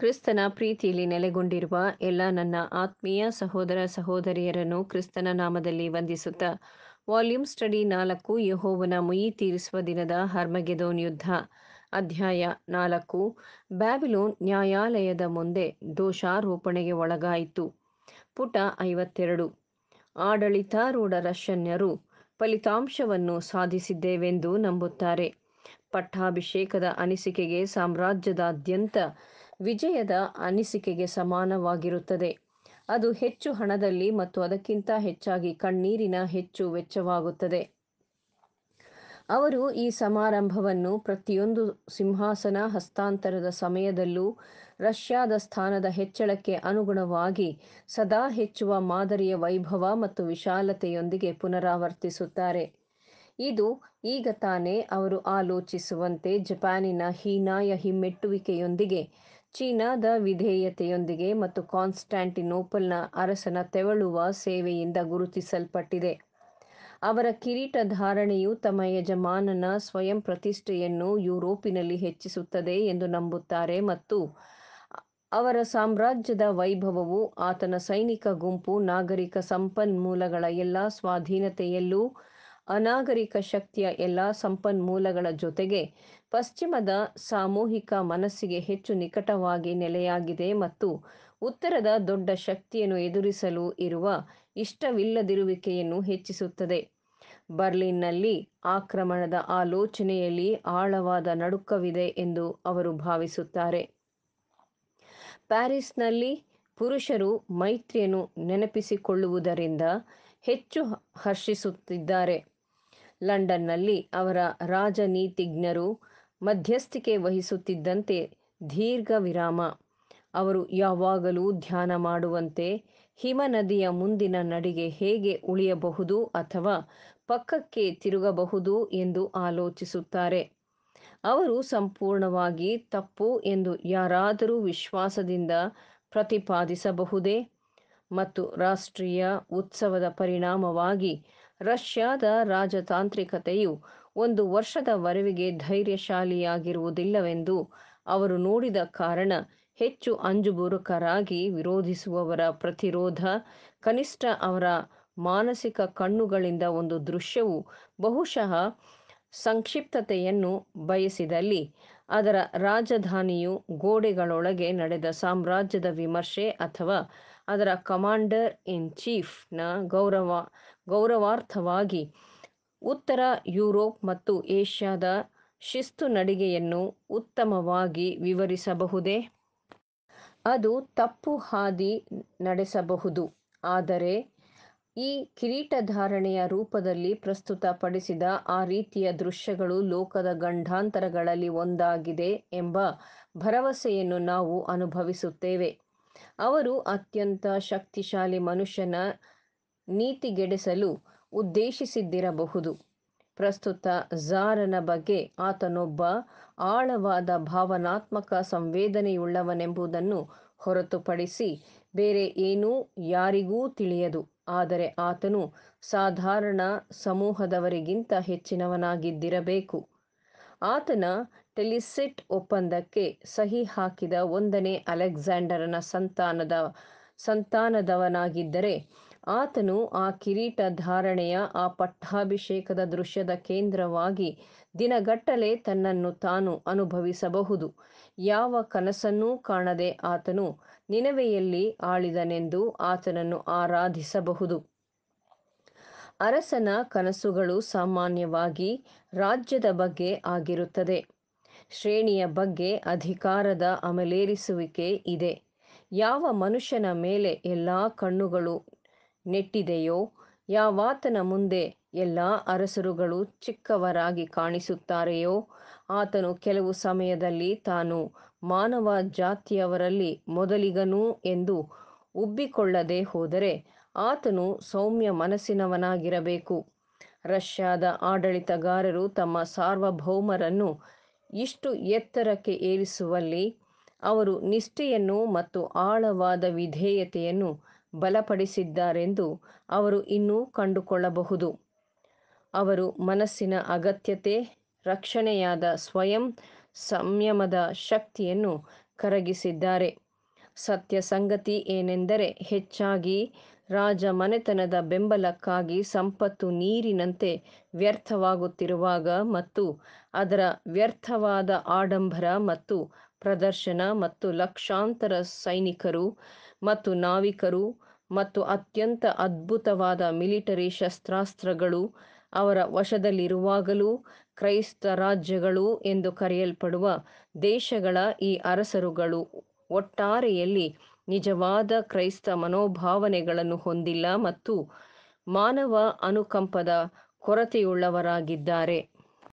ಕ್ರಿಸ್ತನ ಪ್ರೀತಿಯಲ್ಲಿ ನೆಲೆಗೊಂಡಿರುವ ಎಲ್ಲ ನನ್ನ ಆತ್ಮೀಯ ಸಹೋದರ ಸಹೋದರಿಯರನ್ನು ಕ್ರಿಸ್ತನ ನಾಮದಲ್ಲಿ ವಂದಿಸುತ್ತ ವಾಲ್ಯೂಮ್ ಸ್ಟಡಿ ನಾಲ್ಕು ಯಹೋವನ ಮುಯಿ ತೀರಿಸುವ ದಿನದ ಹರ್ಮಗೆದೋನ್ ಯುದ್ಧ ಅಧ್ಯಾಯ ನಾಲ್ಕು ಬ್ಯಾಬಿಲೋನ್ ನ್ಯಾಯಾಲಯದ ಮುಂದೆ ದೋಷಾರೋಪಣೆಗೆ ಒಳಗಾಯಿತು ಪುಟ ಐವತ್ತೆರಡು ಆಡಳಿತಾರೂಢ ರಷ್ಯನ್ಯರು ಫಲಿತಾಂಶವನ್ನು ಸಾಧಿಸಿದ್ದೇವೆಂದು ನಂಬುತ್ತಾರೆ ಪಟ್ಟಾಭಿಷೇಕದ ಅನಿಸಿಕೆಗೆ ಸಾಮ್ರಾಜ್ಯದಾದ್ಯಂತ ವಿಜಯದ ಅನಿಸಿಕೆಗೆ ಸಮಾನವಾಗಿರುತ್ತದೆ ಅದು ಹೆಚ್ಚು ಹಣದಲ್ಲಿ ಮತ್ತು ಅದಕ್ಕಿಂತ ಹೆಚ್ಚಾಗಿ ಕಣ್ಣೀರಿನ ಹೆಚ್ಚು ವೆಚ್ಚವಾಗುತ್ತದೆ ಅವರು ಈ ಸಮಾರಂಭವನ್ನು ಪ್ರತಿಯೊಂದು ಸಿಂಹಾಸನ ಹಸ್ತಾಂತರದ ಸಮಯದಲ್ಲೂ ರಷ್ಯಾದ ಸ್ಥಾನದ ಹೆಚ್ಚಳಕ್ಕೆ ಅನುಗುಣವಾಗಿ ಸದಾ ಹೆಚ್ಚುವ ಮಾದರಿಯ ವೈಭವ ಮತ್ತು ವಿಶಾಲತೆಯೊಂದಿಗೆ ಪುನರಾವರ್ತಿಸುತ್ತಾರೆ ಇದು ಈಗ ತಾನೇ ಅವರು ಆಲೋಚಿಸುವಂತೆ ಜಪಾನಿನ ಹೀನಾಯ ಹಿಮ್ಮೆಟ್ಟುವಿಕೆಯೊಂದಿಗೆ ಚೀನಾದ ವಿಧೇಯತೆಯೊಂದಿಗೆ ಮತ್ತು ಕಾನ್ಸ್ಟಾಂಟಿನೋಪಲ್ನ ಅರಸನ ತೆವಳುವ ಸೇವೆಯಿಂದ ಗುರುತಿಸಲ್ಪಟ್ಟಿದೆ ಅವರ ಕಿರೀಟ ಧಾರಣೆಯು ತಮ್ಮ ಯಜಮಾನನ ಸ್ವಯಂ ಪ್ರತಿಷ್ಠೆಯನ್ನು ಯುರೋಪಿನಲ್ಲಿ ಹೆಚ್ಚಿಸುತ್ತದೆ ಎಂದು ನಂಬುತ್ತಾರೆ ಮತ್ತು ಅವರ ಸಾಮ್ರಾಜ್ಯದ ವೈಭವವು ಆತನ ಸೈನಿಕ ಗುಂಪು ನಾಗರಿಕ ಸಂಪನ್ಮೂಲಗಳ ಎಲ್ಲಾ ಸ್ವಾಧೀನತೆಯಲ್ಲೂ ಅನಾಗರಿಕ ಶಕ್ತಿಯ ಎಲ್ಲ ಸಂಪನ್ಮೂಲಗಳ ಜೊತೆಗೆ ಪಶ್ಚಿಮದ ಸಾಮೂಹಿಕ ಮನಸ್ಸಿಗೆ ಹೆಚ್ಚು ನಿಕಟವಾಗಿ ನೆಲೆಯಾಗಿದೆ ಮತ್ತು ಉತ್ತರದ ದೊಡ್ಡ ಶಕ್ತಿಯನ್ನು ಎದುರಿಸಲು ಇರುವ ಇಷ್ಟವಿಲ್ಲದಿರುವಿಕೆಯನ್ನು ಹೆಚ್ಚಿಸುತ್ತದೆ ಬರ್ಲಿನ್ನಲ್ಲಿ ಆಕ್ರಮಣದ ಆಲೋಚನೆಯಲ್ಲಿ ಆಳವಾದ ನಡುಕವಿದೆ ಎಂದು ಅವರು ಭಾವಿಸುತ್ತಾರೆ ಪ್ಯಾರಿಸ್ನಲ್ಲಿ ಪುರುಷರು ಮೈತ್ರಿಯನ್ನು ನೆನಪಿಸಿಕೊಳ್ಳುವುದರಿಂದ ಹೆಚ್ಚು ಹರ್ಷಿಸುತ್ತಿದ್ದಾರೆ ಲಂಡನ್ನಲ್ಲಿ ಅವರ ರಾಜನೀತಿಜ್ಞರು ಮಧ್ಯಸ್ಥಿಕೆ ವಹಿಸುತ್ತಿದ್ದಂತೆ ದೀರ್ಘ ವಿರಾಮ ಅವರು ಯಾವಾಗಲೂ ಧ್ಯಾನ ಮಾಡುವಂತೆ ಹಿಮನದಿಯ ಮುಂದಿನ ನಡಿಗೆ ಹೇಗೆ ಉಳಿಯಬಹುದು ಅಥವಾ ಪಕ್ಕಕ್ಕೆ ತಿರುಗಬಹುದು ಎಂದು ಆಲೋಚಿಸುತ್ತಾರೆ ಅವರು ಸಂಪೂರ್ಣವಾಗಿ ತಪ್ಪು ಎಂದು ಯಾರಾದರೂ ವಿಶ್ವಾಸದಿಂದ ಪ್ರತಿಪಾದಿಸಬಹುದೇ ಮತ್ತು ರಾಷ್ಟ್ರೀಯ ಉತ್ಸವದ ಪರಿಣಾಮವಾಗಿ ರಷ್ಯಾದ ರಾಜತಾಂತ್ರಿಕತೆಯು ಒಂದು ವರ್ಷದ ವರೆವಿಗೆ ಧೈರ್ಯಶಾಲಿಯಾಗಿರುವುದಿಲ್ಲವೆಂದು ಅವರು ನೋಡಿದ ಕಾರಣ ಹೆಚ್ಚು ಅಂಜುಬುರುಕರಾಗಿ ವಿರೋಧಿಸುವವರ ಪ್ರತಿರೋಧ ಕನಿಷ್ಠ ಅವರ ಮಾನಸಿಕ ಕಣ್ಣುಗಳಿಂದ ಒಂದು ದೃಶ್ಯವು ಬಹುಶಃ ಸಂಕ್ಷಿಪ್ತತೆಯನ್ನು ಬಯಸಿದಲ್ಲಿ ಅದರ ರಾಜಧಾನಿಯು ಗೋಡೆಗಳೊಳಗೆ ನಡೆದ ಸಾಮ್ರಾಜ್ಯದ ವಿಮರ್ಶೆ ಅಥವಾ ಅದರ ಕಮಾಂಡರ್ ಇನ್ ಚೀಫ್ನ ಗೌರವ ಗೌರವಾರ್ಥವಾಗಿ ಉತ್ತರ ಯುರೋಪ್ ಮತ್ತು ಏಷ್ಯಾದ ಶಿಸ್ತು ನಡಿಗೆಯನ್ನು ಉತ್ತಮವಾಗಿ ವಿವರಿಸಬಹುದೇ ಅದು ತಪ್ಪು ಹಾದಿ ನಡೆಸಬಹುದು ಆದರೆ ಈ ಕಿರೀಟಧಾರಣೆಯ ರೂಪದಲ್ಲಿ ಪ್ರಸ್ತುತಪಡಿಸಿದ ಆ ರೀತಿಯ ದೃಶ್ಯಗಳು ಲೋಕದ ಗಂಡಾಂತರಗಳಲ್ಲಿ ಒಂದಾಗಿದೆ ಎಂಬ ಭರವಸೆಯನ್ನು ನಾವು ಅನುಭವಿಸುತ್ತೇವೆ ಅವರು ಅತ್ಯಂತ ಶಕ್ತಿಶಾಲಿ ಮನುಷ್ಯನ ನೀತಿಗೆಡಿಸಲು ಉದ್ದೇಶಿಸಿದ್ದಿರಬಹುದು ಪ್ರಸ್ತುತ ಝಾರನ ಬಗ್ಗೆ ಆತನೊಬ್ಬ ಆಳವಾದ ಭಾವನಾತ್ಮಕ ಸಂವೇದನೆಯುಳ್ಳವನೆಂಬುದನ್ನು ಹೊರತುಪಡಿಸಿ ಬೇರೆ ಏನೂ ಯಾರಿಗೂ ತಿಳಿಯದು ಆದರೆ ಆತನು ಸಾಧಾರಣ ಸಮೂಹದವರಿಗಿಂತ ಹೆಚ್ಚಿನವನಾಗಿದ್ದಿರಬೇಕು ಆತನ ಟೆಲಿಸಿಟ್ ಒಪ್ಪಂದಕ್ಕೆ ಸಹಿ ಹಾಕಿದ ಒಂದನೇ ಅಲೆಕ್ಸಾಂಡರನ ಸಂತಾನದ ಸಂತಾನದವನಾಗಿದ್ದರೆ ಆತನು ಆ ಕಿರೀಟ ಧಾರಣೆಯ ಆ ಪಟ್ಟಾಭಿಷೇಕದ ದೃಶ್ಯದ ಕೇಂದ್ರವಾಗಿ ದಿನಗಟ್ಟಲೆ ತನ್ನನ್ನು ತಾನು ಅನುಭವಿಸಬಹುದು ಯಾವ ಕನಸನ್ನೂ ಕಾಣದೆ ಆತನು ನಿನವೆಯಲ್ಲಿ ಆಳಿದನೆಂದು ಆತನನ್ನು ಆರಾಧಿಸಬಹುದು ಅರಸನ ಕನಸುಗಳು ಸಾಮಾನ್ಯವಾಗಿ ರಾಜ್ಯದ ಬಗ್ಗೆ ಆಗಿರುತ್ತದೆ ಶ್ರೇಣಿಯ ಬಗ್ಗೆ ಅಧಿಕಾರದ ಅಮಲೇರಿಸುವಿಕೆ ಇದೆ ಯಾವ ಮನುಷ್ಯನ ಮೇಲೆ ಎಲ್ಲ ಕಣ್ಣುಗಳು ನೆಟ್ಟಿದೆಯೋ ಯಾವಾತನ ಮುಂದೆ ಎಲ್ಲ ಅರಸರುಗಳು ಚಿಕ್ಕವರಾಗಿ ಕಾಣಿಸುತ್ತಾರೆಯೋ ಆತನು ಕೆಲವು ಸಮಯದಲ್ಲಿ ತಾನು ಮಾನವ ಜಾತಿಯವರಲ್ಲಿ ಮೊದಲಿಗನು ಎಂದು ಉಬ್ಬಿಕೊಳ್ಳದೆ ಹೋದರೆ ಆತನು ಸೌಮ್ಯ ಮನಸ್ಸಿನವನಾಗಿರಬೇಕು ರಷ್ಯಾದ ಆಡಳಿತಗಾರರು ತಮ್ಮ ಸಾರ್ವಭೌಮರನ್ನು ಇಷ್ಟು ಎತ್ತರಕ್ಕೆ ಏರಿಸುವಲ್ಲಿ ಅವರು ನಿಷ್ಠೆಯನ್ನು ಮತ್ತು ಆಳವಾದ ವಿಧೇಯತೆಯನ್ನು ಬಲಪಡಿಸಿದ್ದಾರೆಂದು ಅವರು ಇನ್ನೂ ಕಂಡುಕೊಳ್ಳಬಹುದು ಅವರು ಮನಸ್ಸಿನ ಅಗತ್ಯತೆ ರಕ್ಷಣೆಯಾದ ಸ್ವಯಂ ಸಂಯಮದ ಶಕ್ತಿಯನ್ನು ಕರಗಿಸಿದ್ದಾರೆ ಸತ್ಯ ಸಂಗತಿ ಏನೆಂದರೆ ಹೆಚ್ಚಾಗಿ ರಾಜ ಮನೆತನದ ಬೆಂಬಲಕ್ಕಾಗಿ ಸಂಪತ್ತು ನೀರಿನಂತೆ ವ್ಯರ್ಥವಾಗುತ್ತಿರುವಾಗ ಮತ್ತು ಅದರ ವ್ಯರ್ಥವಾದ ಆಡಂಬರ ಮತ್ತು ಪ್ರದರ್ಶನ ಮತ್ತು ಲಕ್ಷಾಂತರ ಸೈನಿಕರು ಮತ್ತು ನಾವಿಕರು ಮತ್ತು ಅತ್ಯಂತ ಅದ್ಭುತವಾದ ಮಿಲಿಟರಿ ಶಸ್ತ್ರಾಸ್ತ್ರಗಳು ಅವರ ವಶದಲ್ಲಿರುವಾಗಲೂ ಕ್ರೈಸ್ತ ರಾಜ್ಯಗಳು ಎಂದು ಕರೆಯಲ್ಪಡುವ ದೇಶಗಳ ಈ ಅರಸರುಗಳು ಒಟ್ಟಾರೆಯಲ್ಲಿ ನಿಜವಾದ ಕ್ರೈಸ್ತ ಮನೋಭಾವನೆಗಳನ್ನು ಹೊಂದಿಲ್ಲ ಮತ್ತು ಮಾನವ ಅನುಕಂಪದ ಕೊರತೆಯುಳ್ಳವರಾಗಿದ್ದಾರೆ